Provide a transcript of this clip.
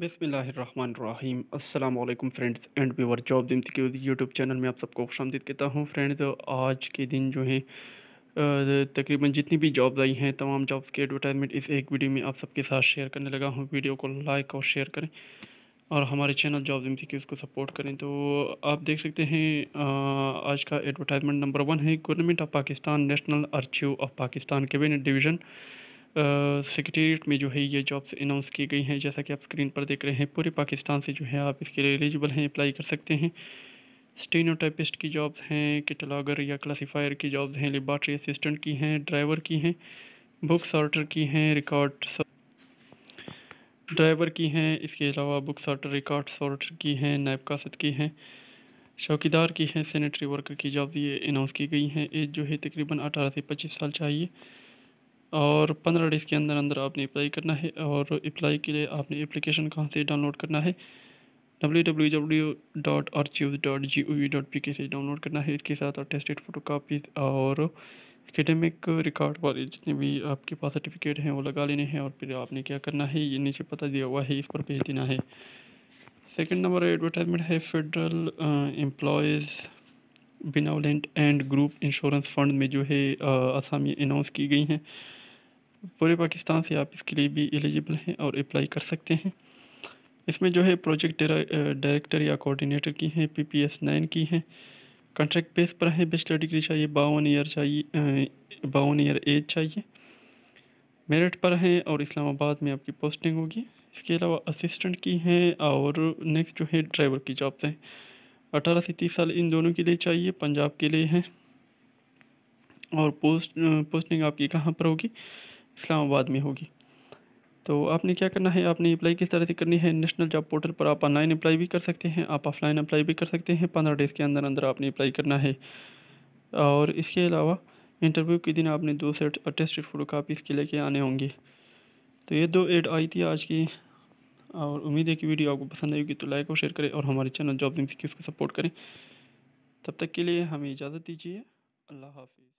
बिसमीम अल्लाम friends and viewer job दिन के यूट्यूब चैनल में आप सबको खुश आमदीद कहता हूँ फ्रेंड्स आज के दिन जो है तकरीबन जितनी भी जॉब्स आई हैं तमाम जॉब्स की एडवर्टाइजमेंट इस एक वीडियो में आप सबके साथ शेयर करने लगा हूँ वीडियो को लाइक और शेयर करें और हमारे चैनल जॉब एम सी उसको सपोर्ट करें तो आप देख सकते हैं आज का एडवर्टाइजमेंट नंबर वन है government of Pakistan national archive of Pakistan cabinet division secretariat में जो है ये जॉब्स अनाउंस की गई हैं जैसा कि आप स्क्रीन पर देख रहे हैं पूरे पाकिस्तान से जो है आप इसके लिए एलिजिबल हैं अप्लाई कर सकते हैं स्टेनोटाइपिस्ट की जॉब्स हैं कैटलागर या क्लासीफायर की जॉब्स हैं लेबार्ट्री असिस्टेंट की हैं ड्राइवर की हैं बुक सॉर्टर की हैं रिकॉर्ड ड्राइवर की हैं इसके अलावा बुक सॉर्टर रिकॉर्ड सॉर्टर की हैं नायब कासद की हैं चौकीदार की हैं सैनिटरी वर्कर की जॉब ये अनाउंस की गई हैं एज जो है तकरीबन अठारह से पच्चीस साल चाहिए और पंद्रह डेज़ के अंदर अंदर आपने अप्लाई करना है और अप्लाई के लिए आपने एप्लीकेशन कहाँ से डाउनलोड करना है W W W dot dot G O V dot P K से डाउनलोड करना है इसके साथ टेस्टेड फ़ोटो कापीज़ और एकेडमिक रिकॉर्ड वाले जितने भी आपके पास सर्टिफिकेट हैं वो लगा लेने हैं और फिर आपने क्या करना है ये नीचे पता दिया हुआ है इस पर भेज देना है सेकंड नंबर एडवर्टाइजमेंट है federal employees benevolent and group insurance fund में जो है uh, आसामी अनाउंस की गई हैं पूरे पाकिस्तान से आप इसके लिए भी एलिजिबल हैं और अप्लाई कर सकते हैं इसमें जो है प्रोजेक्ट डायरेक्टर या कोऑर्डिनेटर की हैं पी पी एस नाइन की हैं कॉन्ट्रैक्ट बेस पर हैं बैचलर डिग्री चाहिए बावन ईयर चाहिए बावन ईयर एज चाहिए मेरिट पर हैं और इस्लामाबाद में आपकी पोस्टिंग होगी इसके अलावा असिस्टेंट की हैं और नेक्स्ट जो है ड्राइवर की जॉब्स हैं अठारह से तीस साल इन दोनों के लिए चाहिए पंजाब के लिए हैं और पोस्ट पोस्टिंग आपकी कहाँ पर होगी इस्लामाबाद में होगी तो आपने क्या करना है आपने अप्लाई किस तरह से करनी है नेशनल जॉब पोर्टल पर आप ऑनलाइन अप्लाई भी कर सकते हैं आप ऑफलाइन अप्लाई भी कर सकते हैं पंद्रह डेज़ के अंदर अंदर आपने अप्लाई करना है और इसके अलावा इंटरव्यू के दिन आपने दो सेट अटेस्ट फ़ोटो कापीज़ के लेके आने होंगे तो ये दो एड आई थी आज की और उम्मीद है कि वीडियो आपको पसंद आएगी तो लाइक और शेयर करें और हमारे चैनल जॉब लिंक की उसको सपोर्ट करें तब तक के लिए हमें इजाज़त दीजिए अल्लाह हाफिज़